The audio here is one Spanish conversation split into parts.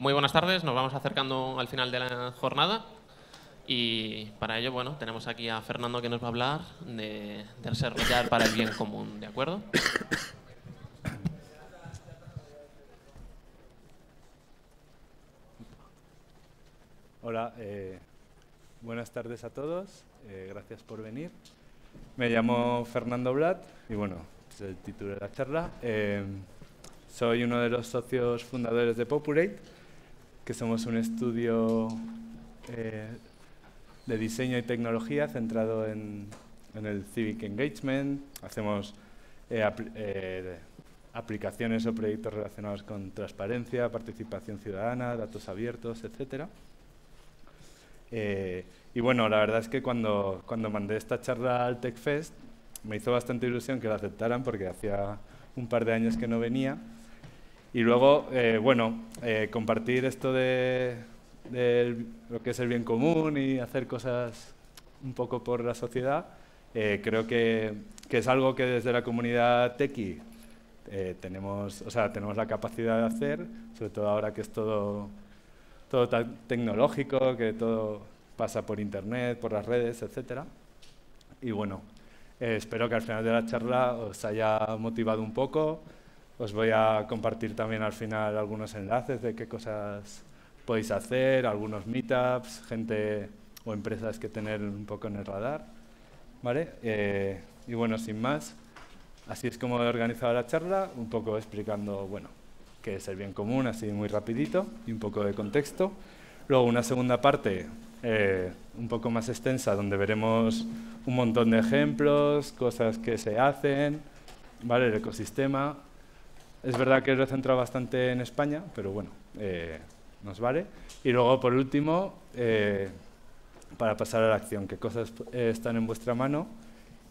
Muy buenas tardes, nos vamos acercando al final de la jornada y para ello, bueno, tenemos aquí a Fernando que nos va a hablar de, de desarrollar para el bien común, ¿de acuerdo? Hola, eh, buenas tardes a todos, eh, gracias por venir. Me llamo Fernando Blat y bueno, es el título de la charla. Eh, soy uno de los socios fundadores de Populate que somos un estudio eh, de diseño y tecnología centrado en, el civic engagement. Hacemos eh, eh, aplicaciones o proyectos relacionados con transparencia, participación ciudadana, datos abiertos, etc. y bueno, la verdad es que cuando, cuando mandé esta charla al TechFest me hizo bastante ilusión que la aceptaran porque hacía un par de años que no venía y luego, eh, bueno, eh, compartir esto de, lo que es el bien común y hacer cosas un poco por la sociedad, eh, creo que, es algo que desde la comunidad tequi tenemos, o sea, tenemos la capacidad de hacer, sobre todo ahora que es todo, todo tecnológico, que todo pasa por internet, por las redes, etcétera. Y bueno, espero que al final de la charla os haya motivado un poco os voy a compartir también al final algunos enlaces de qué cosas podéis hacer, algunos meetups, gente o empresas que tener un poco en el radar. ¿Vale? Eh, y bueno, sin más, así es como he organizado la charla, un poco explicando, bueno, qué es el bien común, así muy rapidito, y un poco de contexto. Luego una segunda parte eh, un poco más extensa, donde veremos un montón de ejemplos, cosas que se hacen, ¿vale? el ecosistema, es verdad que lo he centrado bastante en España, pero bueno, eh, nos vale. Y luego, por último, eh, para pasar a la acción, qué cosas eh, están en vuestra mano.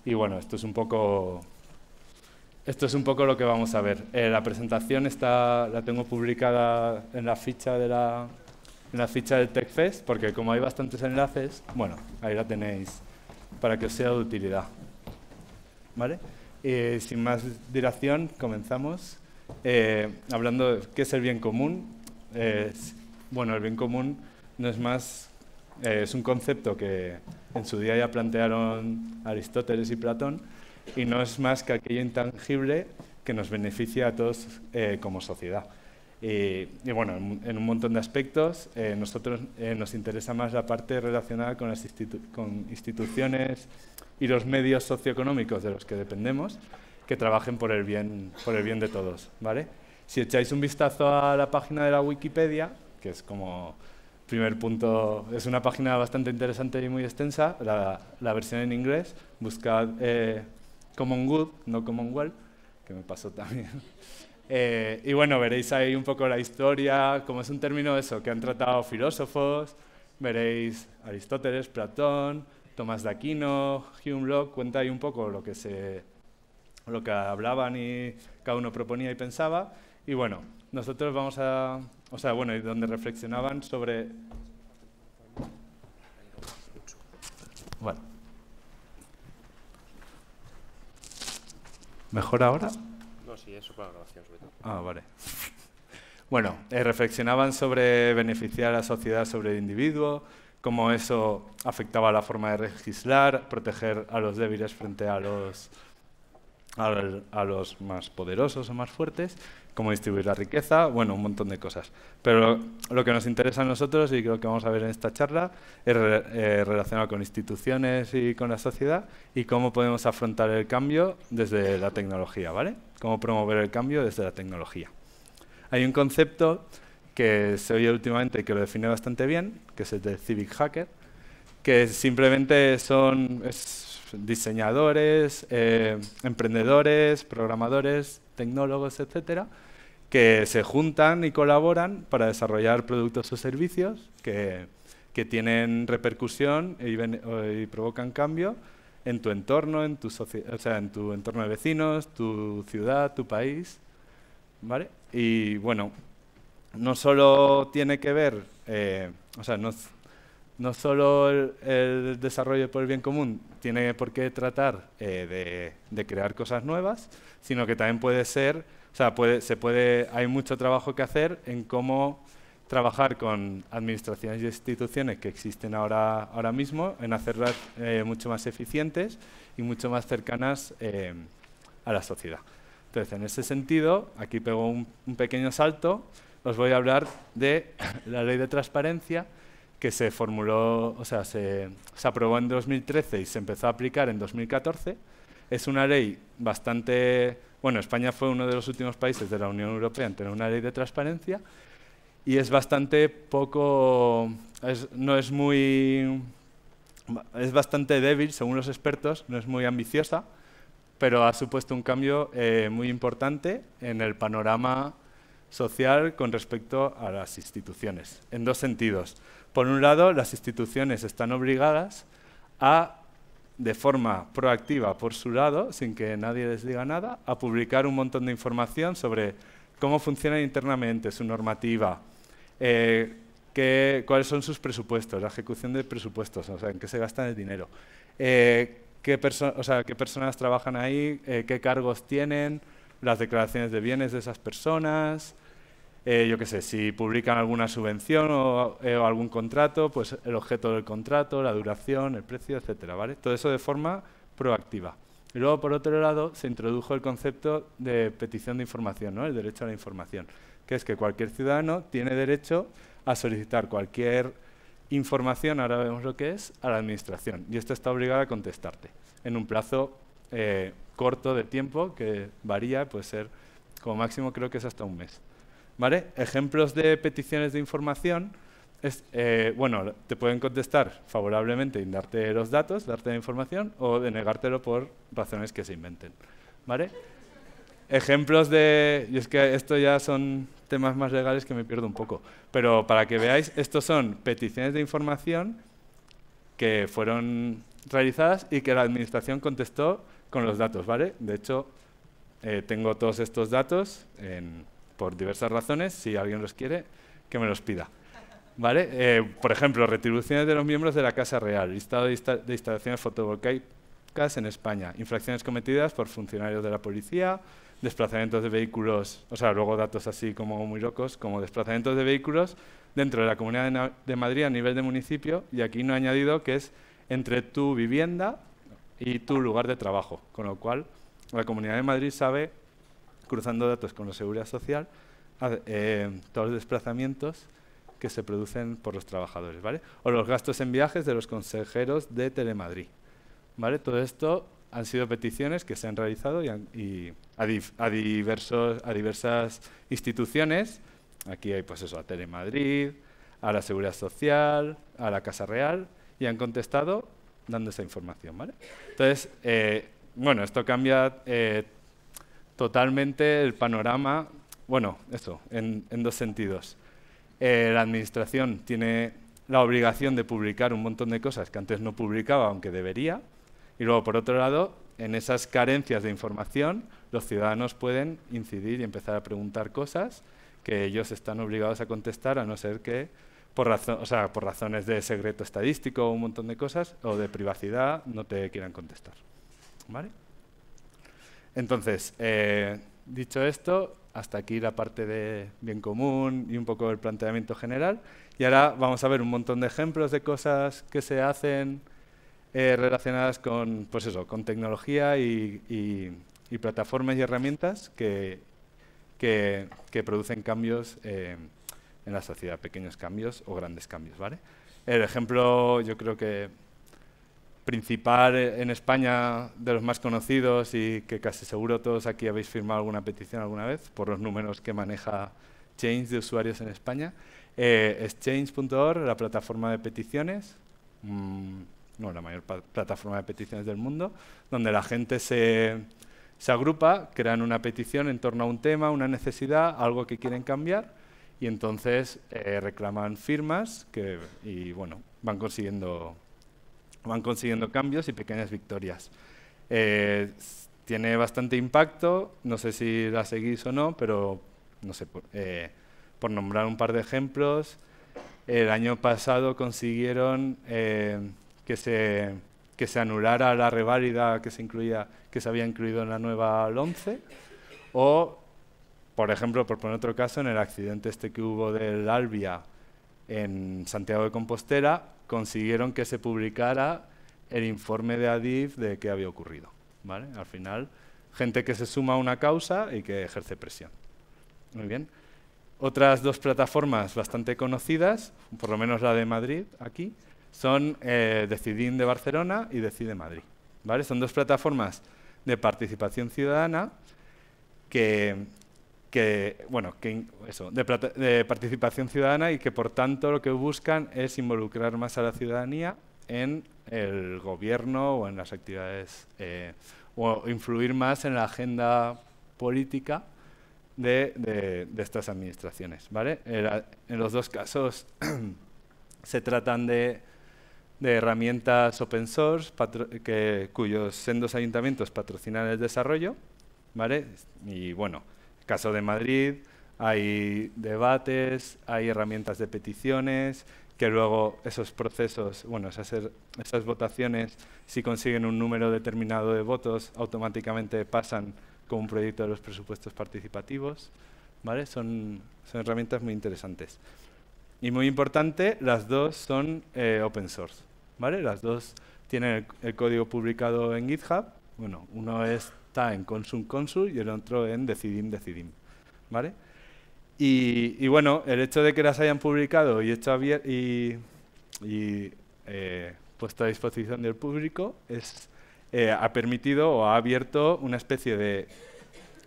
Y bueno, esto es un poco, esto es un poco lo que vamos a ver. la presentación está, la tengo publicada en la ficha de la, en la ficha del TechFest, porque como hay bastantes enlaces, bueno, ahí la tenéis para que os sea de utilidad. ¿Vale? Eh, sin más dilación, comenzamos. Eh, hablando de qué es el bien común, bueno, el bien común no es más, eh, es un concepto que en su día ya plantearon Aristóteles y Platón, y no es más que aquello intangible que nos beneficia a todos eh, como sociedad. Y, bueno, en, un montón de aspectos, nosotros nos interesa más la parte relacionada con las con instituciones y los medios socioeconómicos de los que dependemos, que trabajen por el bien, por el bien de todos, ¿vale? Si echáis un vistazo a la página de la Wikipedia, que es como primer punto, es una página bastante interesante y muy extensa, la, versión en inglés, buscad eh, Common Good, no Common Well, que me pasó también. Eh, y bueno, veréis ahí un poco la historia, como es un término eso, que han tratado filósofos, veréis Aristóteles, Platón, Tomás de Aquino, Hume Locke, cuenta ahí un poco lo que se lo que hablaban y cada uno proponía y pensaba. Y bueno, nosotros vamos a, o sea, bueno, y donde reflexionaban sobre... Bueno. ¿Mejor ahora? No, sí, eso para la grabación sobre todo. Ah, vale. Bueno, eh, reflexionaban sobre beneficiar a la sociedad sobre el individuo, cómo eso afectaba la forma de legislar, proteger a los débiles frente a los a los, más poderosos o más fuertes, cómo distribuir la riqueza, bueno, un montón de cosas. Pero lo, que nos interesa a nosotros y creo que vamos a ver en esta charla es eh, relacionado con instituciones y con la sociedad y cómo podemos afrontar el cambio desde la tecnología, ¿vale? Cómo promover el cambio desde la tecnología. Hay un concepto que se oye últimamente y que lo define bastante bien, que es el de civic hacker, que simplemente son, diseñadores, eh, emprendedores, programadores, tecnólogos, etcétera, que se juntan y colaboran para desarrollar productos o servicios que, que tienen repercusión y, provocan cambio en tu entorno, en tu, o sea, en tu entorno de vecinos, tu ciudad, tu país. ¿vale? Y bueno, no solo tiene que ver, eh, o sea, no, no solo el, desarrollo por el bien común tiene por qué tratar eh, de, crear cosas nuevas, sino que también puede ser, o sea, hay mucho trabajo que hacer en cómo trabajar con administraciones y instituciones que existen ahora, mismo, en hacerlas eh, mucho más eficientes y mucho más cercanas eh, a la sociedad. Entonces, en ese sentido, aquí pego un, un pequeño salto, os voy a hablar de la ley de transparencia, que se formuló, o sea, se, aprobó en 2013 y se empezó a aplicar en 2014. Es una ley bastante... Bueno, España fue uno de los últimos países de la Unión Europea en tener una ley de transparencia y es bastante poco... Es, no es muy... Es bastante débil, según los expertos, no es muy ambiciosa, pero ha supuesto un cambio eh, muy importante en el panorama social con respecto a las instituciones, en dos sentidos. Por un lado, las instituciones están obligadas a, de forma proactiva por su lado, sin que nadie les diga nada, a publicar un montón de información sobre cómo funciona internamente su normativa, eh, cuáles son sus presupuestos, la ejecución de presupuestos, o sea, en qué se gasta el dinero, eh, qué, personas trabajan ahí, eh, qué cargos tienen, las declaraciones de bienes de esas personas, eh, yo qué sé, si publican alguna subvención eh, o, algún contrato, pues el objeto del contrato, la duración, el precio, etcétera, ¿vale? Todo eso de forma proactiva. Y luego, por otro lado, se introdujo el concepto de petición de información, ¿no? el derecho a la información, que es que cualquier ciudadano tiene derecho a solicitar cualquier información, ahora vemos lo que es, a la administración. Y esto está obligada a contestarte en un plazo eh, corto de tiempo que varía, puede ser como máximo creo que es hasta un mes. ¿Vale? Ejemplos de peticiones de información. Es, eh, bueno, te pueden contestar favorablemente y darte los datos, darte la información, o denegártelo por razones que se inventen. ¿Vale? Ejemplos de... Y es que esto ya son temas más legales que me pierdo un poco. Pero para que veáis, estos son peticiones de información que fueron realizadas y que la administración contestó con los datos, ¿vale? De hecho, eh, tengo todos estos datos en, por diversas razones, si alguien los quiere, que me los pida. ¿Vale? Eh, por ejemplo, retribuciones de los miembros de la Casa Real, listado de, instalaciones fotovoltaicas en España, infracciones cometidas por funcionarios de la policía, desplazamientos de vehículos, o sea, luego datos así como muy locos, como desplazamientos de vehículos dentro de la Comunidad de, de Madrid a nivel de municipio, y aquí no he añadido que es entre tu vivienda y tu lugar de trabajo, con lo cual la Comunidad de Madrid sabe cruzando datos con la seguridad social, eh, todos los desplazamientos que se producen por los trabajadores, ¿vale? O los gastos en viajes de los consejeros de Telemadrid, ¿vale? Todo esto han sido peticiones que se han realizado y, a, diversos, a diversas instituciones. Aquí hay, pues eso, a Telemadrid, a la Seguridad Social, a la Casa Real, y han contestado dando esa información, ¿vale? Entonces, eh, bueno, esto cambia eh, totalmente el panorama, bueno, eso, en, dos sentidos. Eh, la Administración tiene la obligación de publicar un montón de cosas que antes no publicaba, aunque debería, y luego, por otro lado, en esas carencias de información, los ciudadanos pueden incidir y empezar a preguntar cosas que ellos están obligados a contestar, a no ser que por, por razones de secreto estadístico o un montón de cosas, o de privacidad, no te quieran contestar. ¿Vale? Entonces, eh, dicho esto, hasta aquí la parte de bien común y un poco el planteamiento general. Y ahora vamos a ver un montón de ejemplos de cosas que se hacen eh, relacionadas con, pues eso, con tecnología y, plataformas y herramientas que, producen cambios eh, en la sociedad, pequeños cambios o grandes cambios. ¿vale? El ejemplo yo creo que principal en España de los más conocidos y que casi seguro todos aquí habéis firmado alguna petición alguna vez por los números que maneja Change de usuarios en España. Eh, es Change.org, la plataforma de peticiones, mm, no la mayor plataforma de peticiones del mundo, donde la gente se, agrupa, crean una petición en torno a un tema, una necesidad, algo que quieren cambiar y entonces eh, reclaman firmas que, y bueno, van consiguiendo van consiguiendo cambios y pequeñas victorias. Eh, tiene bastante impacto, no sé si la seguís o no, pero no sé, por eh, nombrar un par de ejemplos, el año pasado consiguieron eh, que, se, anulara la reválida que se, incluía, que se había incluido en la nueva 11, o, por ejemplo, por poner otro caso, en el accidente este que hubo del Albia en Santiago de Compostela consiguieron que se publicara el informe de Adif de qué había ocurrido. ¿vale? Al final, gente que se suma a una causa y que ejerce presión. Muy bien. Otras dos plataformas bastante conocidas, por lo menos la de Madrid aquí, son eh, Decidín de Barcelona y Decide Madrid. ¿vale? Son dos plataformas de participación ciudadana que que, bueno, que de, participación ciudadana y que por tanto lo que buscan es involucrar más a la ciudadanía en el gobierno o en las actividades, eh, o influir más en la agenda política de, estas administraciones. ¿vale? En los dos casos se tratan de, herramientas open source que, cuyos sendos ayuntamientos patrocinan el desarrollo. Y bueno, caso de Madrid, hay debates, hay herramientas de peticiones, que luego esos procesos, bueno, er, esas, votaciones, si consiguen un número determinado de votos, automáticamente pasan como un proyecto de los presupuestos participativos. ¿vale? Son, son herramientas muy interesantes. Y muy importante, las dos son eh, open source. ¿vale? Las dos tienen el código publicado en GitHub. Bueno, uno es en Consum consul y el otro en Decidim Decidim. ¿Vale? Y, bueno, el hecho de que las hayan publicado y hecho y, y eh, puesto a disposición del público es, eh, ha permitido o ha abierto una especie de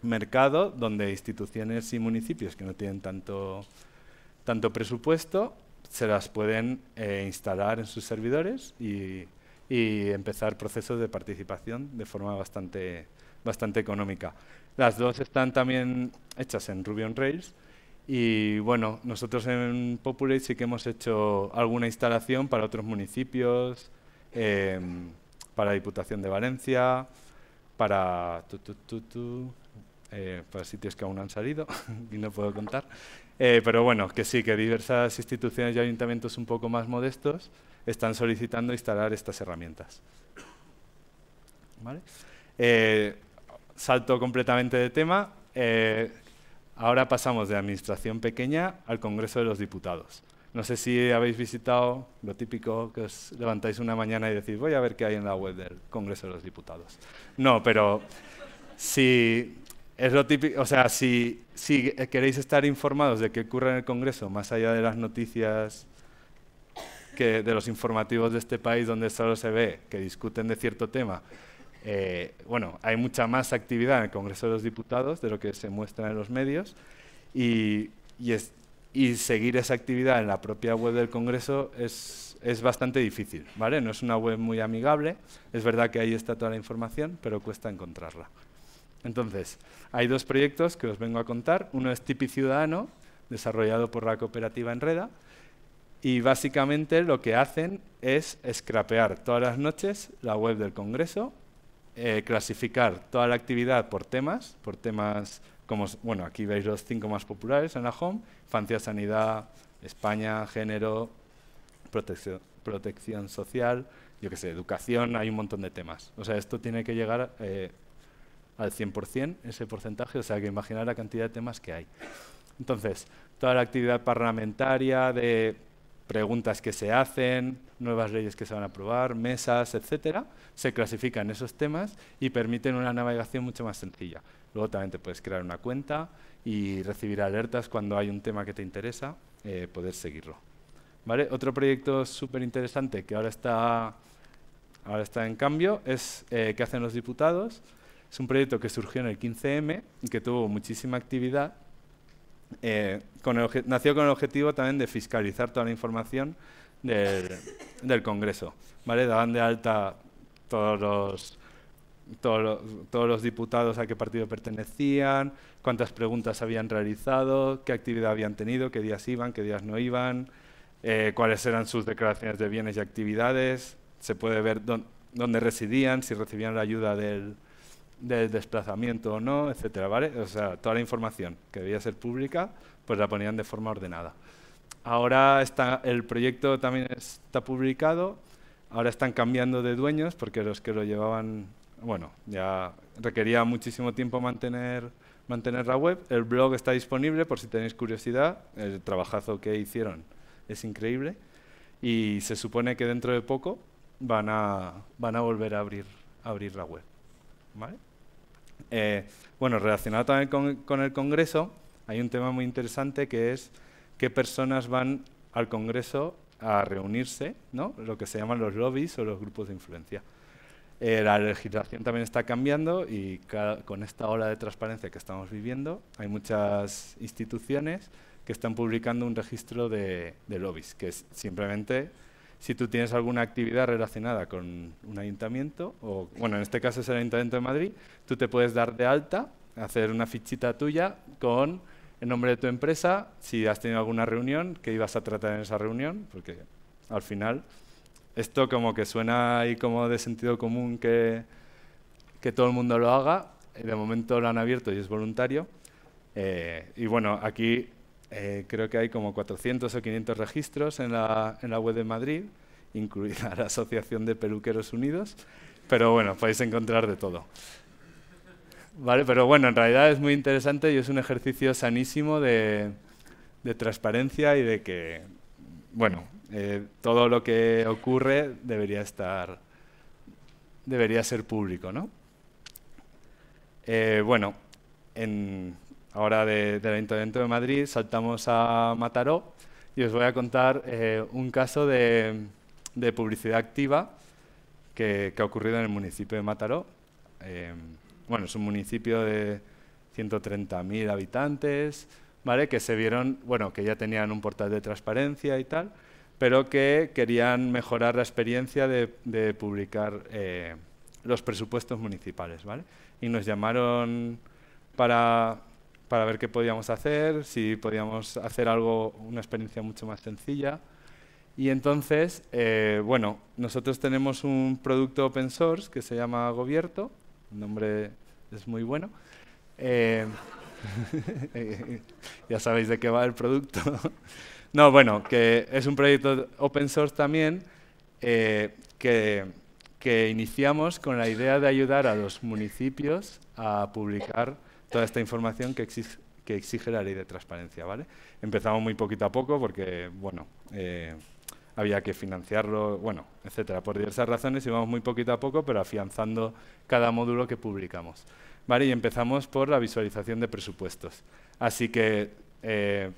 mercado donde instituciones y municipios que no tienen tanto, tanto presupuesto se las pueden eh, instalar en sus servidores y empezar procesos de participación de forma bastante, bastante económica. Las dos están también hechas en Ruby on Rails y bueno, nosotros en Populate sí que hemos hecho alguna instalación para otros municipios, em, para Diputación de Valencia, para, eh, para sitios que aún han salido y no puedo contar. Eh, pero bueno, que sí, que diversas instituciones y ayuntamientos un poco más modestos están solicitando instalar estas herramientas. ¿Vale? Eh, salto completamente de tema. Eh, ahora pasamos de Administración Pequeña al Congreso de los Diputados. No sé si habéis visitado lo típico que os levantáis una mañana y decís, voy a ver qué hay en la web del Congreso de los Diputados. No, pero si es lo típico, o sea, si, si queréis estar informados de qué ocurre en el Congreso, más allá de las noticias que de los informativos de este país donde solo se ve que discuten de cierto tema, eh, bueno, hay mucha más actividad en el Congreso de los Diputados de lo que se muestra en los medios y, seguir esa actividad en la propia web del Congreso es, bastante difícil, ¿vale? No es una web muy amigable, es verdad que ahí está toda la información, pero cuesta encontrarla. Entonces, hay dos proyectos que os vengo a contar. Uno es Tipi Ciudadano, desarrollado por la cooperativa Enreda, y básicamente lo que hacen es scrapear todas las noches la web del Congreso eh, clasificar toda la actividad por temas, por temas como, bueno, aquí veis los cinco más populares en la home, infancia, sanidad, España, género, protección, social, yo qué sé, educación, hay un montón de temas. O sea, esto tiene que llegar eh, al 100%, ese porcentaje, o sea, hay que imaginar la cantidad de temas que hay. Entonces, toda la actividad parlamentaria de preguntas que se hacen, nuevas leyes que se van a aprobar, mesas, etcétera, se clasifican esos temas y permiten una navegación mucho más sencilla. Luego también te puedes crear una cuenta y recibir alertas cuando hay un tema que te interesa, eh, poder seguirlo. ¿Vale? Otro proyecto súper interesante que ahora está, ahora está en cambio es eh, que hacen los diputados. Es un proyecto que surgió en el 15M y que tuvo muchísima actividad eh, con nació con el objetivo también de fiscalizar toda la información del, del Congreso. Daban de alta todos los, todos diputados a qué partido pertenecían, cuántas preguntas habían realizado, qué actividad habían tenido, qué días iban, qué días no iban, eh, cuáles eran sus declaraciones de bienes y actividades, se puede ver dónde residían, si recibían la ayuda del, del desplazamiento o no, etcétera, ¿vale? O sea, toda la información que debía ser pública, pues la ponían de forma ordenada. Ahora está, el proyecto también está publicado, ahora están cambiando de dueños porque los que lo llevaban, bueno, ya requería muchísimo tiempo mantener, mantener la web. El blog está disponible por si tenéis curiosidad, el trabajazo que hicieron es increíble y se supone que dentro de poco van a, van a volver a abrir, abrir la web. ¿Vale? Eh, bueno, relacionado también con, el Congreso, hay un tema muy interesante que es qué personas van al Congreso a reunirse, ¿no? lo que se llaman los lobbies o los grupos de influencia. Eh, la legislación también está cambiando y con esta ola de transparencia que estamos viviendo, hay muchas instituciones que están publicando un registro de, de lobbies, que es simplemente si tú tienes alguna actividad relacionada con un ayuntamiento, o bueno, en este caso es el Ayuntamiento de Madrid, tú te puedes dar de alta, hacer una fichita tuya con el nombre de tu empresa, si has tenido alguna reunión, qué ibas a tratar en esa reunión, porque al final esto como que suena y como de sentido común que, todo el mundo lo haga, de momento lo han abierto y es voluntario. Eh, y bueno, aquí eh, creo que hay como 400 o 500 registros en la, en la web de Madrid, incluida la Asociación de Peluqueros Unidos, pero bueno, podéis encontrar de todo. Vale, pero bueno, en realidad es muy interesante y es un ejercicio sanísimo de, transparencia y de que, bueno, eh, todo lo que ocurre debería estar, debería ser público, ¿no? Eh, bueno, en, Ahora de, del Ayuntamiento de Madrid saltamos a Mataró y os voy a contar eh, un caso de, publicidad activa que, ha ocurrido en el municipio de Mataró. Eh, bueno, es un municipio de 130.000 habitantes, ¿vale? Que se vieron, bueno, que ya tenían un portal de transparencia y tal, pero que querían mejorar la experiencia de, publicar eh, los presupuestos municipales, ¿vale? Y nos llamaron para para ver qué podíamos hacer, si podíamos hacer algo, una experiencia mucho más sencilla. Y entonces, eh, bueno, nosotros tenemos un producto open source que se llama Gobierto, el nombre es muy bueno. Eh, ya sabéis de qué va el producto. no, bueno, que es un proyecto open source también eh, que, que iniciamos con la idea de ayudar a los municipios a publicar toda esta información que exige, la ley de transparencia. ¿vale? Empezamos muy poquito a poco porque, bueno, eh, había que financiarlo, bueno, etcétera. Por diversas razones íbamos muy poquito a poco, pero afianzando cada módulo que publicamos. Y empezamos por la visualización de presupuestos. Así que eh,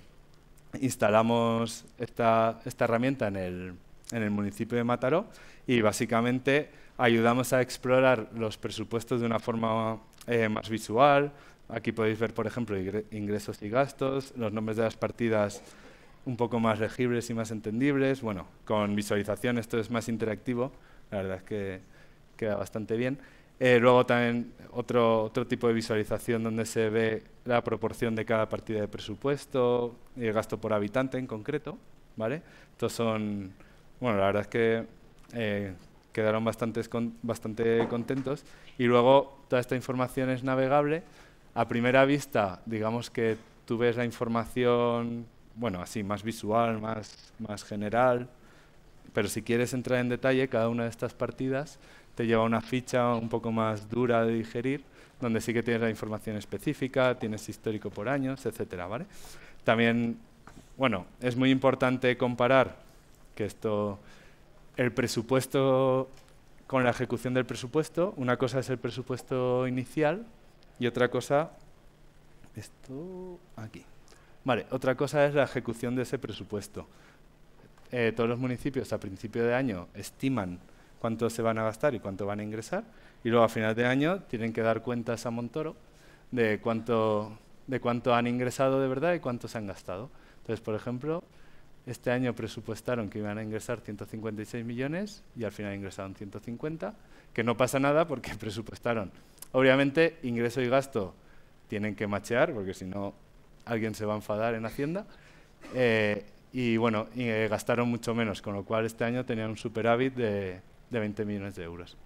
instalamos esta, herramienta en el, municipio de Mataró y básicamente ayudamos a explorar los presupuestos de una forma eh, más visual, Aquí podéis ver, por ejemplo, ingresos y gastos, los nombres de las partidas un poco más legibles y más entendibles. Bueno, con visualización esto es más interactivo, la verdad es que queda bastante bien. Eh, luego también otro, tipo de visualización donde se ve la proporción de cada partida de presupuesto, y el gasto por habitante en concreto. ¿vale? Estos son, bueno, la verdad es que eh, quedaron bastante contentos. Y luego toda esta información es navegable a primera vista, digamos que tú ves la información, bueno, así, más visual, más, general, pero si quieres entrar en detalle, cada una de estas partidas te lleva una ficha un poco más dura de digerir, donde sí que tienes la información específica, tienes histórico por años, etcétera, También, bueno, es muy importante comparar que esto, el presupuesto con la ejecución del presupuesto. Una cosa es el presupuesto inicial, y otra cosa, esto aquí. Vale, otra cosa es la ejecución de ese presupuesto. Eh, todos los municipios a principio de año estiman cuánto se van a gastar y cuánto van a ingresar, y luego a final de año tienen que dar cuentas a Montoro de cuánto, de cuánto han ingresado de verdad y cuánto se han gastado. Entonces, por ejemplo, este año presupuestaron que iban a ingresar 156 millones y al final ingresaron 150, que no pasa nada porque presupuestaron Obviamente, ingreso y gasto tienen que machear, porque si no, alguien se va a enfadar en Hacienda. Eh, y bueno, eh, gastaron mucho menos, con lo cual este año tenían un superávit de, 20 millones de euros.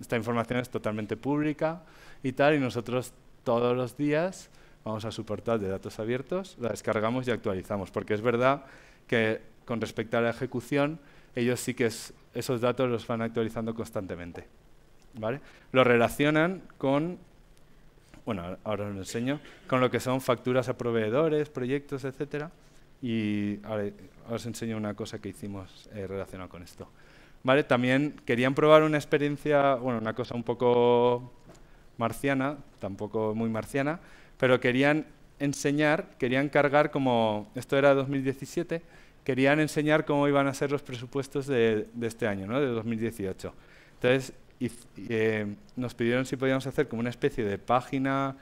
esta información es totalmente pública y tal, y nosotros todos los días vamos a su portal de datos abiertos, la descargamos y actualizamos, porque es verdad que con respecto a la ejecución, ellos sí que esos datos los van actualizando constantemente. Lo relacionan con, bueno, ahora os lo enseño, con lo que son facturas a proveedores, proyectos, etc. Y ahora os enseño una cosa que hicimos eh, relacionada con esto. ¿Vale? También querían probar una experiencia, bueno, una cosa un poco marciana, tampoco muy marciana, pero querían enseñar, querían cargar como, esto era 2017, querían enseñar cómo iban a ser los presupuestos de, este año, ¿no? de 2018. Entonces, y eh, nos pidieron si podíamos hacer como una especie de página,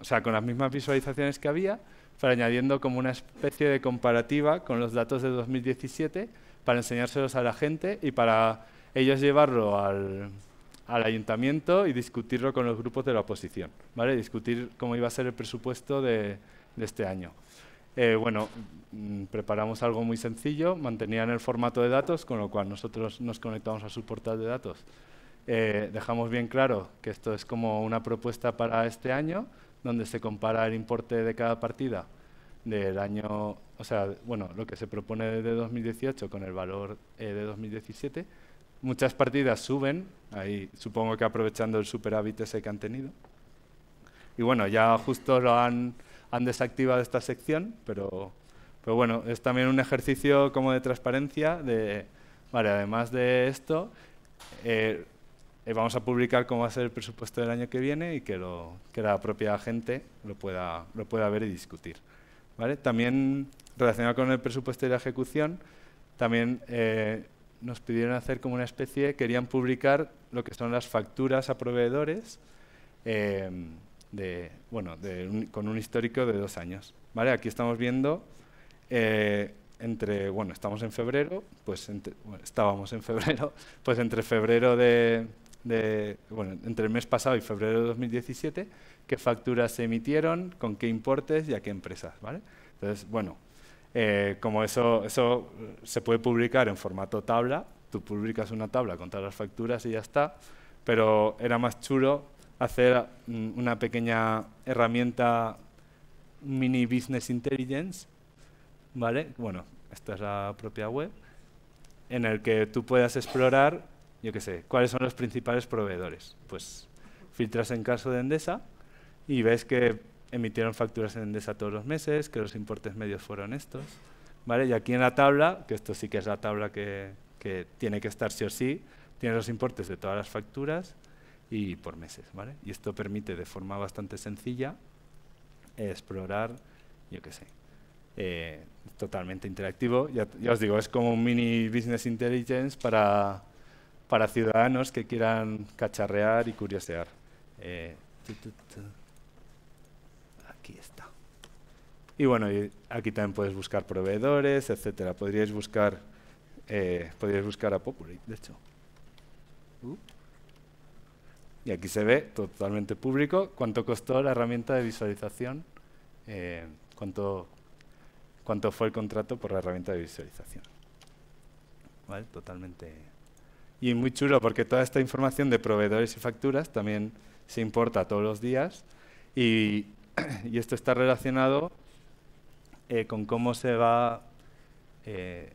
o sea, con las mismas visualizaciones que había, pero añadiendo como una especie de comparativa con los datos de 2017 para enseñárselos a la gente y para ellos llevarlo al, al ayuntamiento y discutirlo con los grupos de la oposición, ¿vale? Discutir cómo iba a ser el presupuesto de, este año. Eh, bueno, mm, preparamos algo muy sencillo, mantenían el formato de datos, con lo cual nosotros nos conectamos a su portal de datos eh, dejamos bien claro que esto es como una propuesta para este año, donde se compara el importe de cada partida del año, o sea, bueno, lo que se propone de 2018 con el valor eh, de 2017. Muchas partidas suben, ahí supongo que aprovechando el superávit ese que han tenido. Y bueno, ya justo lo han, han desactivado esta sección, pero, pero bueno, es también un ejercicio como de transparencia, de, vale, además de esto, eh, eh, vamos a publicar cómo va a ser el presupuesto del año que viene y que, la propia gente lo pueda, lo pueda ver y discutir. ¿vale? También relacionado con el presupuesto y la ejecución, también eh, nos pidieron hacer como una especie, querían publicar lo que son las facturas a proveedores eh, de, bueno, con un histórico de dos años. ¿vale? Aquí estamos viendo, entre, bueno, estamos en febrero, pues estábamos en febrero, pues entre febrero de, entre el mes pasado y febrero de 2017, qué facturas se emitieron, con qué importes y a qué empresas. ¿vale? Entonces, bueno, eh, como eso, eso se puede publicar en formato tabla, tú publicas una tabla con todas las facturas y ya está, pero era más chulo hacer mm, una pequeña herramienta mini business intelligence, ¿vale? Bueno, esta es la propia web, en el que tú puedas explorar yo qué sé, ¿cuáles son los principales proveedores? Pues filtras en caso de Endesa y ves que emitieron facturas en Endesa todos los meses, que los importes medios fueron estos. ¿vale? Y aquí en la tabla, que esto sí que es la tabla que, tiene que estar sí o sí, tiene los importes de todas las facturas y por meses. ¿vale? Y esto permite de forma bastante sencilla explorar, yo qué sé, eh, totalmente interactivo. ya os digo, es como un mini business intelligence para, para ciudadanos que quieran cacharrear y curiosear. Eh, aquí está. Y bueno, y aquí también puedes buscar proveedores, etcétera. Podríais buscar, eh, buscar a Populate, de hecho. Uh. Y aquí se ve totalmente público cuánto costó la herramienta de visualización, eh, cuánto, cuánto fue el contrato por la herramienta de visualización. ¿Vale? Totalmente y muy chulo porque toda esta información de proveedores y facturas también se importa todos los días y, esto está relacionado eh, con cómo se va eh,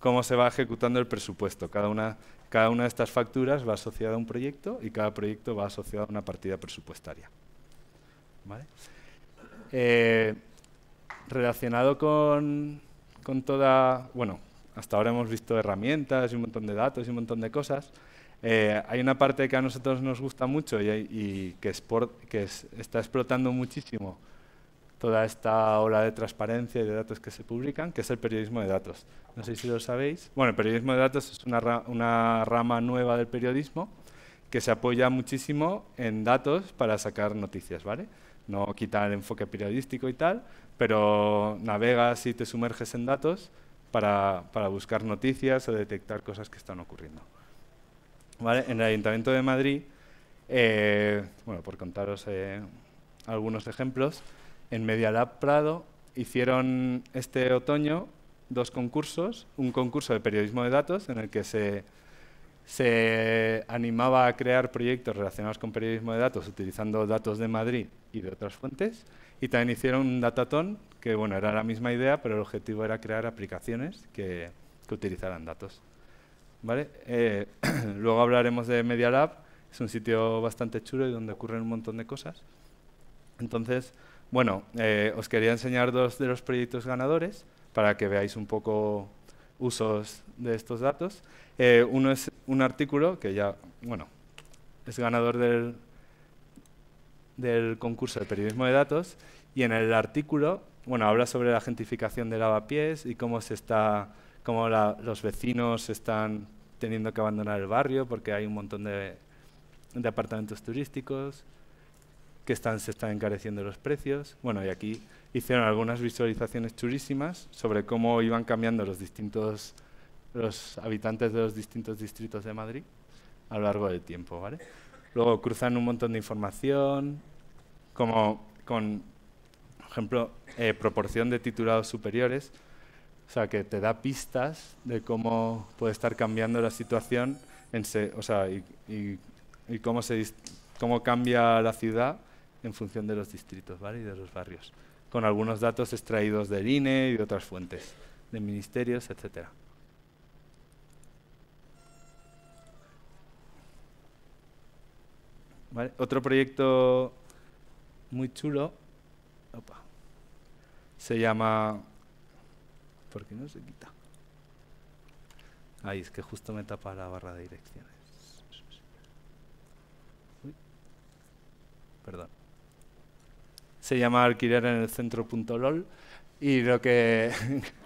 cómo se va ejecutando el presupuesto. Cada una, cada una de estas facturas va asociada a un proyecto y cada proyecto va asociado a una partida presupuestaria. ¿Vale? Eh, relacionado con, con toda, bueno, hasta ahora hemos visto herramientas y un montón de datos y un montón de cosas. Eh, hay una parte que a nosotros nos gusta mucho y, que, está explotando muchísimo toda esta ola de transparencia y de datos que se publican, que es el periodismo de datos. No sé si lo sabéis. Bueno, el periodismo de datos es una, una rama nueva del periodismo que se apoya muchísimo en datos para sacar noticias, ¿vale? No quita el enfoque periodístico y tal, pero navegas y te sumerges en datos para, buscar noticias o detectar cosas que están ocurriendo. En el Ayuntamiento de Madrid, eh, bueno, por contaros eh, algunos ejemplos, en Medialab Prado hicieron este otoño dos concursos, un concurso de periodismo de datos en el que se animaba a crear proyectos relacionados con periodismo de datos utilizando datos de Madrid y de otras fuentes, y también hicieron un datatón, que bueno, era la misma idea, pero el objetivo era crear aplicaciones que, que utilizaran datos. ¿Vale? Eh, luego hablaremos de Media Lab, es un sitio bastante chulo y donde ocurren un montón de cosas. Entonces, bueno, eh, os quería enseñar dos de los proyectos ganadores para que veáis un poco usos de estos datos. Eh, uno es un artículo que ya, bueno, es ganador del del concurso de periodismo de datos y en el artículo bueno, habla sobre la gentificación de lavapiés y cómo, se está, cómo los vecinos están teniendo que abandonar el barrio porque hay un montón de, apartamentos turísticos, que están, se están encareciendo los precios. Bueno, y aquí hicieron algunas visualizaciones churísimas sobre cómo iban cambiando los distintos los habitantes de los distintos distritos de Madrid a lo largo del tiempo, ¿vale? Luego cruzan un montón de información, como con, por ejemplo, eh, proporción de titulados superiores, o sea, que te da pistas de cómo puede estar cambiando la situación o sea, y, cómo, se, cómo cambia la ciudad en función de los distritos ¿vale? y de los barrios, con algunos datos extraídos del INE y de otras fuentes, de ministerios, etcétera. Otro proyecto muy chulo se llama... ¿Por qué no se quita? Ahí, es que justo me tapa la barra de direcciones. Perdón. Se llama alquiler en el centro.lol y lo que...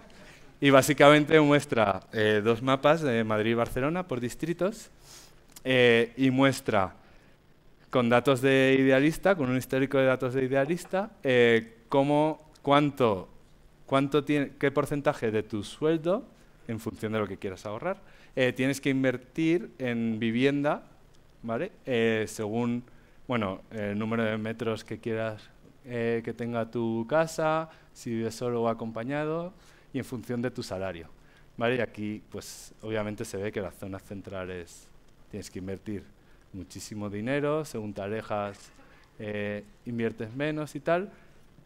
y básicamente muestra eh, dos mapas de Madrid y Barcelona por distritos eh, y muestra con datos de idealista, con un histórico de datos de idealista, eh, cómo, cuánto, cuánto tiene, qué porcentaje de tu sueldo, en función de lo que quieras ahorrar, eh, tienes que invertir en vivienda, ¿vale? Eh, según, bueno, el número de metros que quieras que tenga tu casa, si vives solo o acompañado, y en función de tu salario. ¿Vale? Y aquí, pues obviamente se ve que las zonas centrales tienes que invertir muchísimo dinero, según tareas eh, inviertes menos y tal.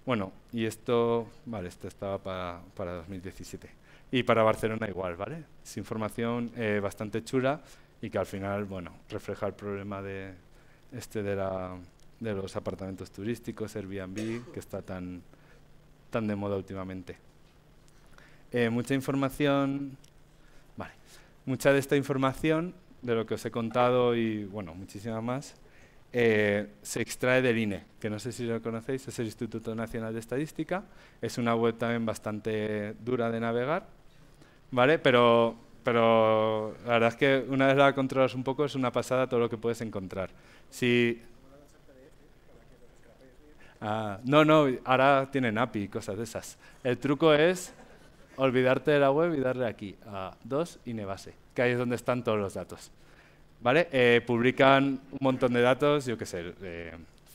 Bueno, y esto, vale, esto estaba para, para 2017. Y para Barcelona igual, ¿vale? Es información eh, bastante chula y que al final, bueno, refleja el problema de, este de, la, de los apartamentos turísticos, Airbnb, que está tan, tan de moda últimamente. Eh, mucha información, vale, mucha de esta información de lo que os he contado y, bueno, muchísimas más, eh, se extrae del INE, que no sé si lo conocéis, es el Instituto Nacional de Estadística. Es una web también bastante dura de navegar, ¿vale? Pero, pero la verdad es que una vez la controlas un poco es una pasada todo lo que puedes encontrar. Si ah, no, no, ahora tienen API y cosas de esas. El truco es olvidarte de la web y darle aquí a 2 y e base que ahí es donde están todos los datos. ¿Vale? Eh, publican un montón de datos, yo qué sé,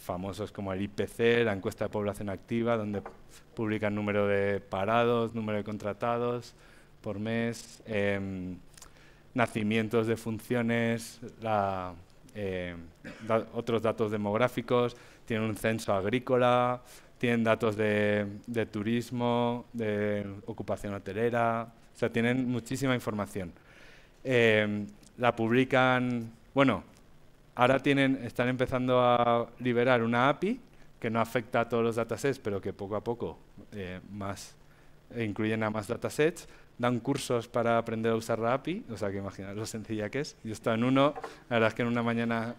famosos como el IPC, la encuesta de población activa, donde publican número de parados, número de contratados por mes, em, nacimientos de funciones, eh, otros datos demográficos, tienen un censo agrícola, tienen datos de, de turismo, de ocupación hotelera, o sea, tienen muchísima información. Em, la publican, bueno, ahora tienen, están empezando a liberar una API que no afecta a todos los datasets, pero que poco a poco eh, más, incluyen a más datasets, dan cursos para aprender a usar la API, o sea que imagina lo sencilla que es. Yo he en uno, la verdad es que en una mañana...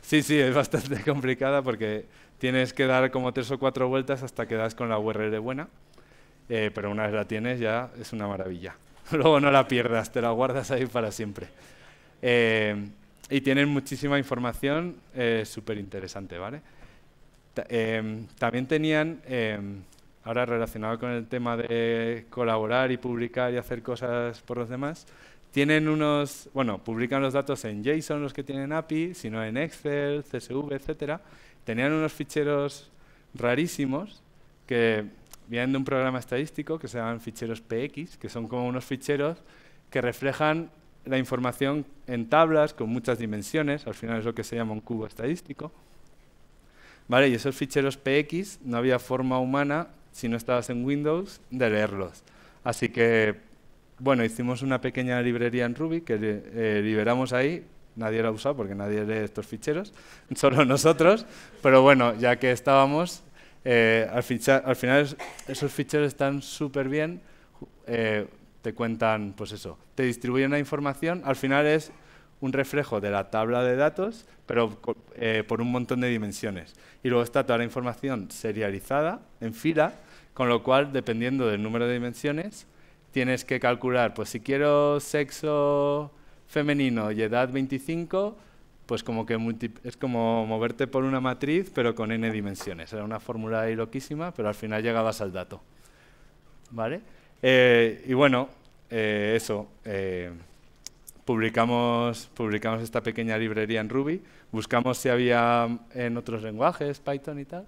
Sí, sí, es bastante complicada porque tienes que dar como tres o cuatro vueltas hasta que das con la URL buena, eh, pero una vez la tienes ya es una maravilla. Luego no la pierdas, te la guardas ahí para siempre. Eh, y tienen muchísima información eh, súper interesante, ¿vale? Eh, también tenían, eh, ahora relacionado con el tema de colaborar y publicar y hacer cosas por los demás, tienen unos, bueno, publican los datos en JSON los que tienen API, sino en Excel, CSV, etcétera. Tenían unos ficheros rarísimos que vienen de un programa estadístico que se llaman ficheros PX, que son como unos ficheros que reflejan la información en tablas con muchas dimensiones, al final es lo que se llama un cubo estadístico. Vale, y esos ficheros PX no había forma humana, si no estabas en Windows, de leerlos. Así que, bueno, hicimos una pequeña librería en Ruby que eh, liberamos ahí. Nadie la usa porque nadie lee estos ficheros, solo nosotros. Pero bueno, ya que estábamos, eh, al, final esos ficheros están súper bien, eh, te cuentan, pues eso, te distribuyen la información, al final es un reflejo de la tabla de datos, pero eh, por un montón de dimensiones. Y luego está toda la información serializada en fila, con lo cual, dependiendo del número de dimensiones, tienes que calcular, pues si quiero sexo femenino y edad 25, pues como que es como moverte por una matriz, pero con n dimensiones. Era una fórmula ahí loquísima, pero al final llegabas al dato. ¿Vale? Eh, y bueno, eh, eso. Eh, publicamos, publicamos esta pequeña librería en Ruby. Buscamos si había en otros lenguajes, Python y tal.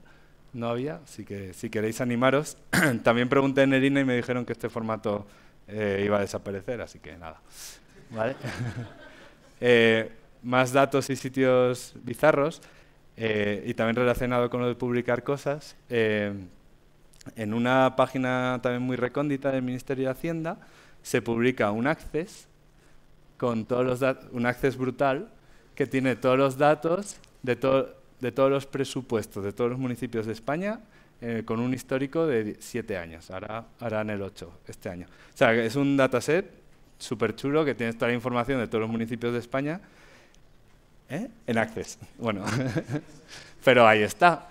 No había, así que si queréis animaros. También pregunté en el y me dijeron que este formato iba a desaparecer, así que nada. ¿Vale? más datos y sitios bizarros, eh, y también relacionado con lo de publicar cosas, eh, en una página también muy recóndita del Ministerio de Hacienda se publica un access con todos los un access brutal que tiene todos los datos de, de todos los presupuestos de todos los municipios de España eh, con un histórico de siete años, ahora harán el 8 este año. O sea, es un dataset súper chulo que tiene toda la información de todos los municipios de España ¿Eh? En Access. Bueno, pero ahí está.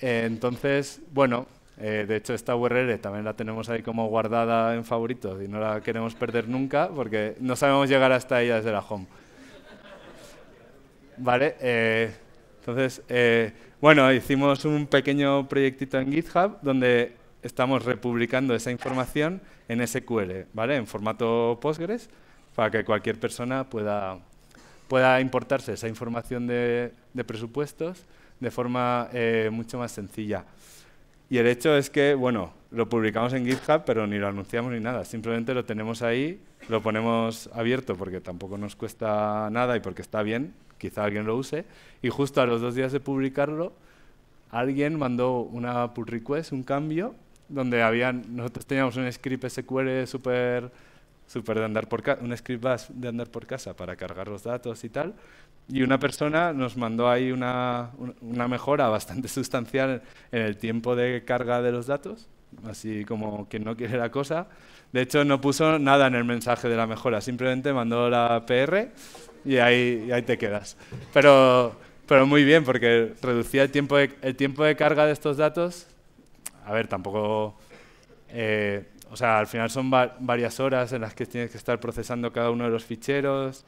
Entonces, bueno, eh, de hecho, esta URL también la tenemos ahí como guardada en favoritos y no la queremos perder nunca porque no sabemos llegar hasta ella desde la home. Vale, eh, entonces, bueno, hicimos un pequeño proyectito en GitHub donde estamos republicando esa información en SQL, ¿vale? En formato Postgres para que cualquier persona pueda pueda importarse esa información de, presupuestos de forma eh, mucho más sencilla. Y el hecho es que, bueno, lo publicamos en GitHub, pero ni lo anunciamos ni nada. Simplemente lo tenemos ahí, lo ponemos abierto porque tampoco nos cuesta nada y porque está bien, quizá alguien lo use. Y justo a los dos días de publicarlo, alguien mandó una pull request, un cambio, donde habían, nosotros teníamos un script SQL súper súper de andar por casa, un script bus de andar por casa para cargar los datos y tal. Y una persona nos mandó ahí una, mejora bastante sustancial en el tiempo de carga de los datos, así como que no quiere la cosa. De hecho, no puso nada en el mensaje de la mejora, simplemente mandó la PR y ahí, ahí te quedas. Pero, pero muy bien, porque reducía el tiempo de, el tiempo de carga de estos datos. A ver, tampoco... Eh, o sea, al final son varias horas en las que tienes que estar procesando cada uno de los ficheros.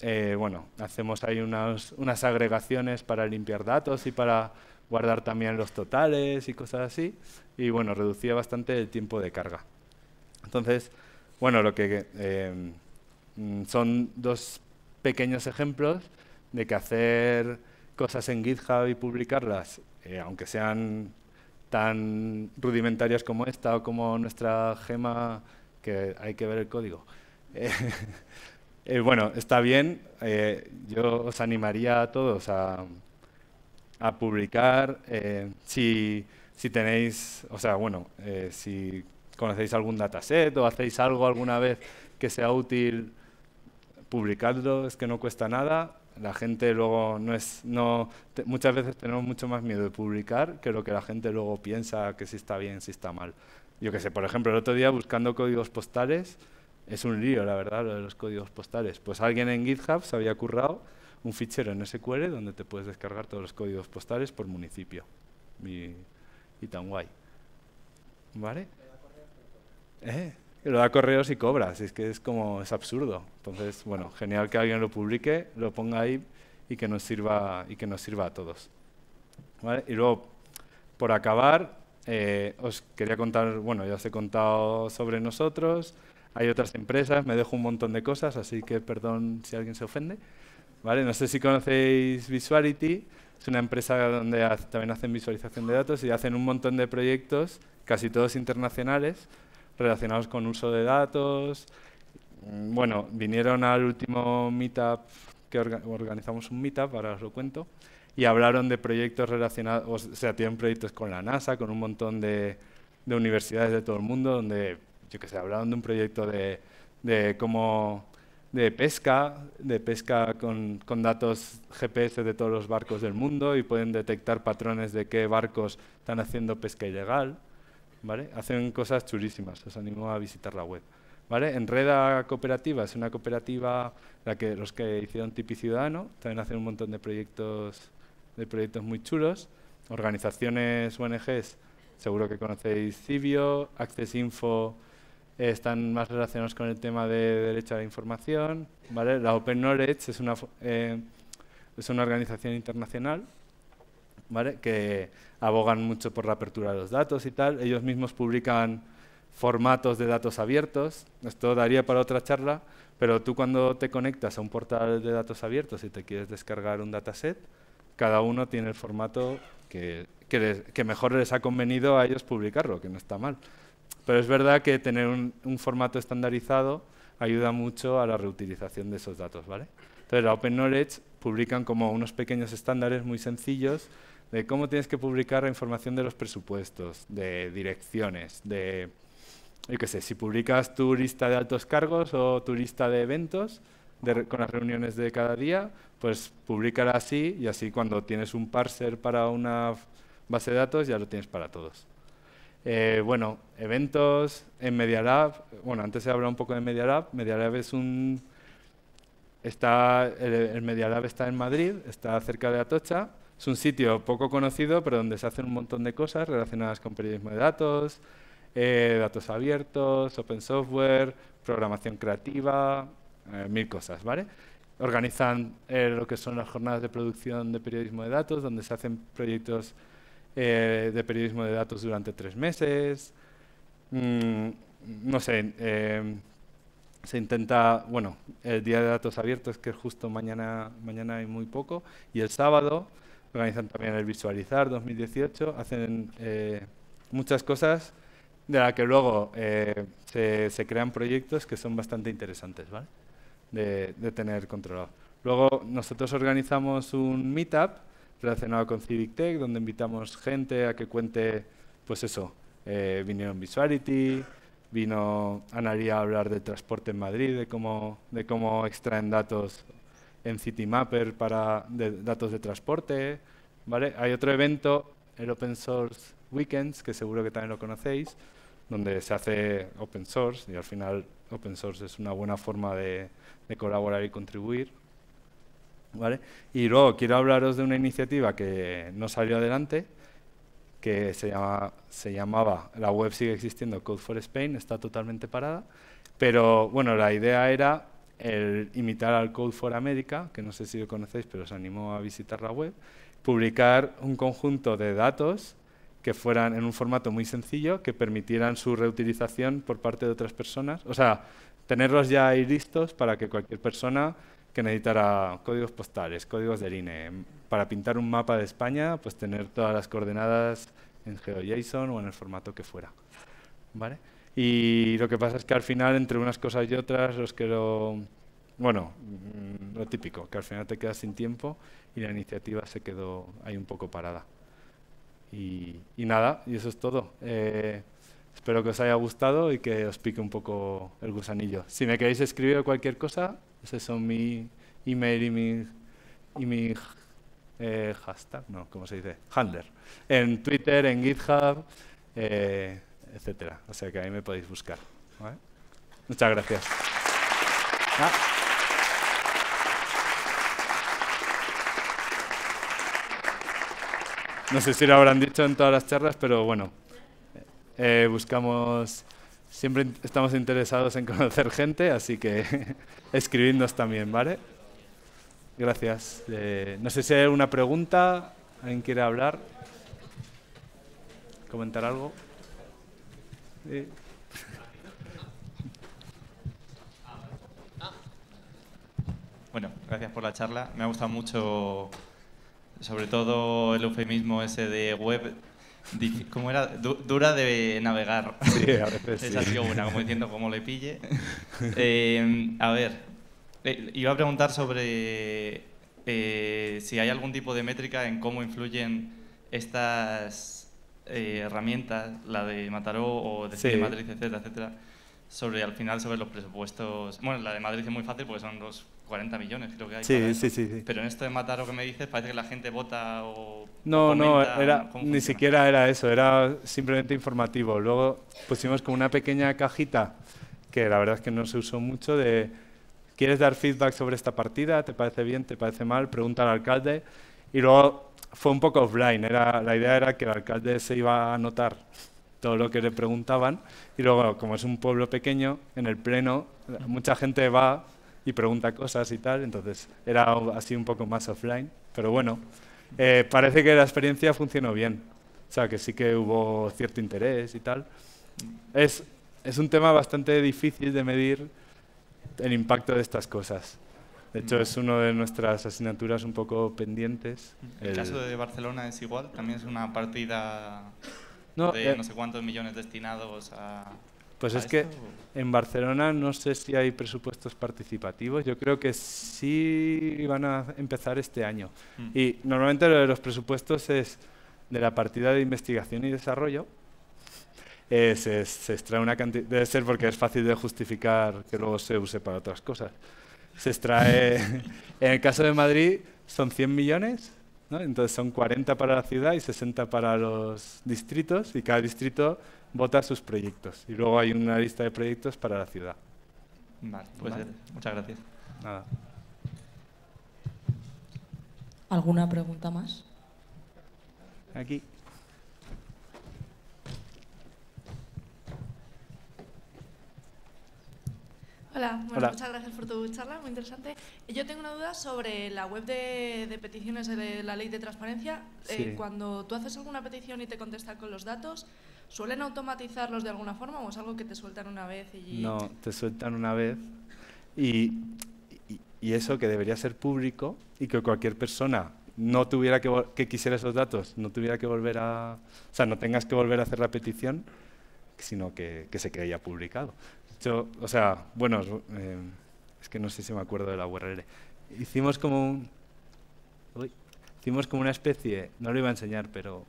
Eh, bueno, hacemos ahí unas, unas agregaciones para limpiar datos y para guardar también los totales y cosas así. Y bueno, reducía bastante el tiempo de carga. Entonces, bueno, lo que eh, mm, son dos pequeños ejemplos de que hacer cosas en GitHub y publicarlas, eh, aunque sean tan rudimentarias como esta o como nuestra gema, que hay que ver el código. Eh, eh, bueno, está bien. Eh, yo os animaría a todos a, a publicar. si, si tenéis, o sea, bueno, si conocéis algún dataset o hacéis algo alguna vez que sea útil, publicadlo, es que no cuesta nada. La gente luego no es, no, muchas veces tenemos mucho más miedo de publicar que lo que la gente luego piensa que si está bien, si está mal. Yo que sé, por ejemplo, el otro día buscando códigos postales, es un lío, la verdad, lo de los códigos postales. Pues alguien en GitHub se había currado un fichero en SQL donde te puedes descargar todos los códigos postales por municipio. Y, y tan guay. ¿Vale? ¿Eh? lo da correos y cobras. Es que es como, es absurdo. Entonces, bueno, genial que alguien lo publique, lo ponga ahí y que nos sirva, y que nos sirva a todos. Y luego, por acabar, eh, os quería contar, bueno, ya os he contado sobre nosotros, hay otras empresas, me dejo un montón de cosas, así que perdón si alguien se ofende. ¿Vale? No sé si conocéis Visuality, es una empresa donde también hacen visualización de datos y hacen un montón de proyectos, casi todos internacionales, relacionados con uso de datos. Mm, bueno, vinieron al último meetup que organizamos un meetup, ahora os lo cuento, y hablaron de proyectos relacionados, o sea, tienen proyectos con la NASA, con un montón de, universidades de todo el mundo, donde, yo qué sé, hablaron de un proyecto de, de cómo de pesca, de pesca con, con, datos GPS de todos los barcos del mundo y pueden detectar patrones de qué barcos están haciendo pesca ilegal. Hacen cosas chulísimas, os animo a visitar la web. ¿Vale? Enreda Cooperativa es una cooperativa la que los que hicieron Tipi Ciudadano, también hacen un montón de proyectos de proyectos muy chulos, organizaciones ONGs, seguro que conocéis Cibio, Access Info eh, están más relacionados con el tema de derecho a la información, ¿vale? La Open Knowledge es una eh, es una organización internacional que abogan mucho por la apertura de los datos y tal. Ellos mismos publican formatos de datos abiertos. Esto daría para otra charla, pero tú cuando te conectas a un portal de datos abiertos y te quieres descargar un dataset, cada uno tiene el formato que, que, mejor les ha convenido a ellos publicarlo, que no está mal. Pero es verdad que tener un, formato estandarizado ayuda mucho a la reutilización de esos datos, ¿vale? Entonces, la Open Knowledge publican como unos pequeños estándares muy sencillos de cómo tienes que publicar la información de los presupuestos, de direcciones, de, yo qué sé, si publicas tu lista de altos cargos o tu lista de eventos con las reuniones de cada día, pues publicarás así y así cuando tienes un parser para una base de datos ya lo tienes para todos. Eh, bueno, eventos en Media Lab. Bueno, antes se hablado un poco de Media Lab. Media Lab es un... Está, el, el Media Lab está en Madrid, está cerca de Atocha es un sitio poco conocido, pero donde se hacen un montón de cosas relacionadas con periodismo de datos, eh, datos abiertos, open software, programación creativa, eh, mil cosas, ¿vale? Organizan eh, lo que son las jornadas de producción de periodismo de datos, donde se hacen proyectos de periodismo de datos durante tres meses. Mm, no sé, em, se intenta, bueno, el día de datos abiertos, que es justo mañana, mañana hay muy poco, y el sábado organizan también el Visualizar 2018, hacen eh, muchas cosas de las que luego eh, se, se, crean proyectos que son bastante interesantes de, de tener controlado. Luego nosotros organizamos un meetup relacionado con Civic Tech, donde invitamos gente a que cuente, pues eso, eh, vinieron Visuality, vino Analia a hablar de transporte en Madrid, de cómo, de cómo extraen datos en CityMapper para datos de transporte. ¿vale? Hay otro evento, el Open Source Weekends, que seguro que también lo conocéis, donde se hace open source y al final open source es una buena forma de, colaborar y contribuir. Y luego quiero hablaros de una iniciativa que no salió adelante, que se, se llamaba, la web sigue existiendo, Code for Spain, está totalmente parada, pero bueno, la idea era el imitar al Code for America, que no sé si lo conocéis, pero os animó a visitar la web, publicar un conjunto de datos que fueran en un formato muy sencillo, que permitieran su reutilización por parte de otras personas. O sea, tenerlos ya ahí listos para que cualquier persona que necesitara códigos postales, códigos del INE, para pintar un mapa de España, pues tener todas las coordenadas en GeoJSON o en el formato que fuera. ¿Vale? Y lo que pasa es que al final, entre unas cosas y otras, os quedo, Bueno, mm, lo típico, que al final te quedas sin tiempo y la iniciativa se quedó ahí un poco parada. Y, nada, y eso es todo. Eh, espero que os haya gustado y que os pique un poco el gusanillo. Si me queréis escribir cualquier cosa, ese son mi email y mi, y mi eh, hashtag, no, ¿cómo se dice? Handler. En Twitter, en GitHub. Eh, etcétera. O sea que ahí me podéis buscar. Muchas gracias. Ah. No sé si lo habrán dicho en todas las charlas, pero bueno, eh, buscamos, siempre estamos interesados en conocer gente, así que escribidnos también, ¿vale? Gracias. Eh, no sé si hay alguna pregunta, alguien quiere hablar, comentar algo. Bueno, gracias por la charla. Me ha gustado mucho, sobre todo el eufemismo ese de web, ¿cómo era? dura de navegar. Sí, a veces Esa ha buena, como diciendo cómo le pille. Eh, a ver, eh, iba a preguntar sobre eh, si hay algún tipo de métrica en cómo influyen estas eh, herramientas, la de Mataró o de Madrid, etcétera, etcétera, sobre al final sobre los presupuestos. Bueno, la de Madrid es muy fácil porque son los 40 millones, creo que hay. Sí, sí, sí, Pero en esto de Mataró que me dices, parece que la gente vota o. No, no, era, ni siquiera era eso, era simplemente informativo. Luego pusimos como una pequeña cajita que la verdad es que no se usó mucho de. ¿Quieres dar feedback sobre esta partida? ¿Te parece bien? ¿Te parece mal? Pregunta al alcalde. Y luego fue un poco offline. la idea era que el alcalde se iba a anotar todo lo que le preguntaban y luego, como es un pueblo pequeño, en el pleno mucha gente va y pregunta cosas y tal, entonces era así un poco más offline. Pero bueno, eh, parece que la experiencia funcionó bien. O sea, que sí que hubo cierto interés y tal. es un tema bastante difícil de medir el impacto de estas cosas. De hecho, es una de nuestras asignaturas un poco pendientes. El, caso de Barcelona es igual, también es una partida no, de eh, no sé cuántos millones destinados a... Pues es que en Barcelona no sé si hay presupuestos participativos, yo creo que sí van a empezar este año. Mm. Y normalmente lo de los presupuestos es de la partida de investigación y desarrollo, se, se, extrae una cantidad, debe ser porque es fácil de justificar que luego se use para otras cosas se extrae, en el caso de Madrid son 100 millones, entonces son 40 para la ciudad y 60 para los distritos y cada distrito vota sus proyectos y luego hay una lista de proyectos para la ciudad. Vale, pues muchas gracias. ¿Alguna pregunta más? Aquí. Hola, muchas gracias por tu charla, muy interesante. Yo tengo una duda sobre la web de, peticiones de la ley de transparencia. Eh, cuando tú haces alguna petición y te contestan con los datos, ¿suelen automatizarlos de alguna forma o es algo que te sueltan una vez? Y... No, te sueltan una vez y, eso que debería ser público y que cualquier persona no tuviera que, quisiera esos datos, no tuviera que volver a, o sea, no tengas que volver a hacer la petición, sino que, se quede ya publicado o sea, bueno, eh, es que no sé si me acuerdo de la URL. Hicimos como un... hicimos como una especie... No lo iba a enseñar, pero...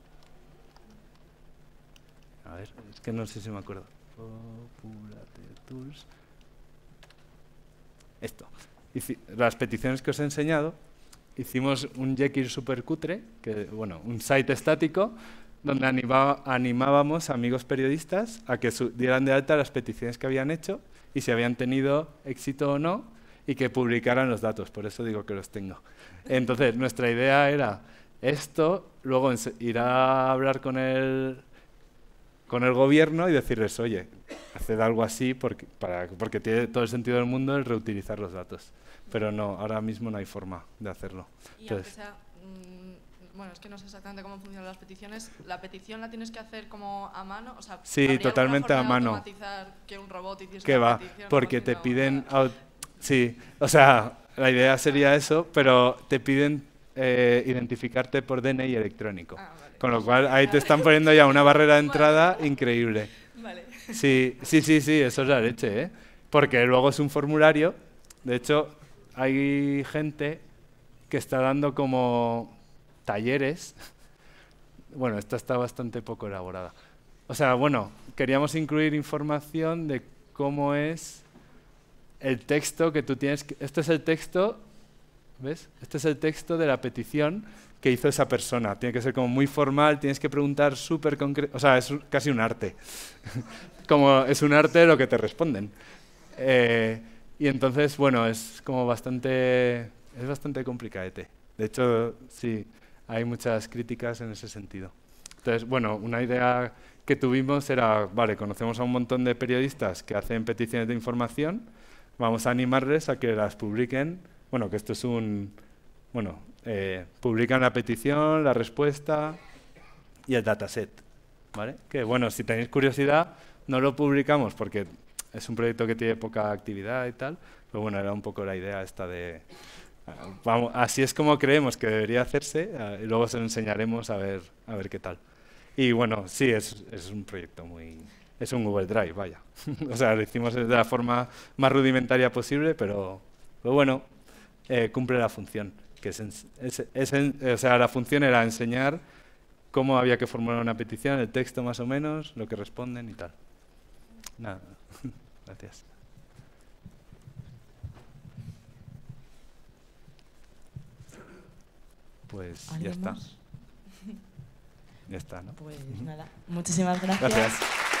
A ver, es que no sé si me acuerdo. Esto. las peticiones que os he enseñado, hicimos un Jekyll cutre, que, bueno, un site estático donde animábamos a amigos periodistas a que dieran de alta las peticiones que habían hecho y si habían tenido éxito o no y que publicaran los datos, por eso digo que los tengo. Entonces, nuestra idea era esto, luego ir a hablar con el, con el gobierno y decirles, oye, haced algo así porque, para, porque tiene todo el sentido del mundo el reutilizar los datos. Pero no, ahora mismo no hay forma de hacerlo bueno, es que no sé exactamente cómo funcionan las peticiones. ¿La petición la tienes que hacer como a mano? O sea, sí, totalmente a mano. Automatizar que un robot ¿Qué va? Porque te piden... Sí, o sea, la idea sería eso, pero te piden eh, identificarte por DNI electrónico. Ah, Con lo cual ahí te están poniendo ya una barrera de entrada increíble. Vale. Sí, sí, sí, sí, eso es la leche, ¿eh? Porque luego es un formulario. De hecho, hay gente que está dando como talleres. Bueno, esta está bastante poco elaborada. O sea, bueno, queríamos incluir información de cómo es el texto que tú tienes. Que, este es el texto, ¿ves? Este es el texto de la petición que hizo esa persona. Tiene que ser como muy formal, tienes que preguntar súper concreto. O sea, es casi un arte. como es un arte lo que te responden. Eh, y entonces, bueno, es como bastante, es bastante complicadete. De hecho, sí, hay muchas críticas en ese sentido. Entonces, bueno, una idea que tuvimos era, vale, conocemos a un montón de periodistas que hacen peticiones de información, vamos a animarles a que las publiquen, bueno, que esto es un, bueno, eh, publican la petición, la respuesta y el dataset, ¿vale? Que bueno, si tenéis curiosidad, no lo publicamos porque es un proyecto que tiene poca actividad y tal, pero bueno, era un poco la idea esta de Vamos, así es como creemos que debería hacerse ah, y luego se lo enseñaremos a ver, a ver qué tal. Y bueno, sí, es, un proyecto muy... Es un Google Drive, vaya. o sea, lo hicimos de la forma más rudimentaria posible, pero, bueno, eh, cumple la función. Que es, o sea, la función era enseñar cómo había que formular una petición, el texto más o menos, lo que responden y tal. Nada, gracias. pues ya está. Ya está, ¿no? Pues nada, muchísimas gracias. gracias.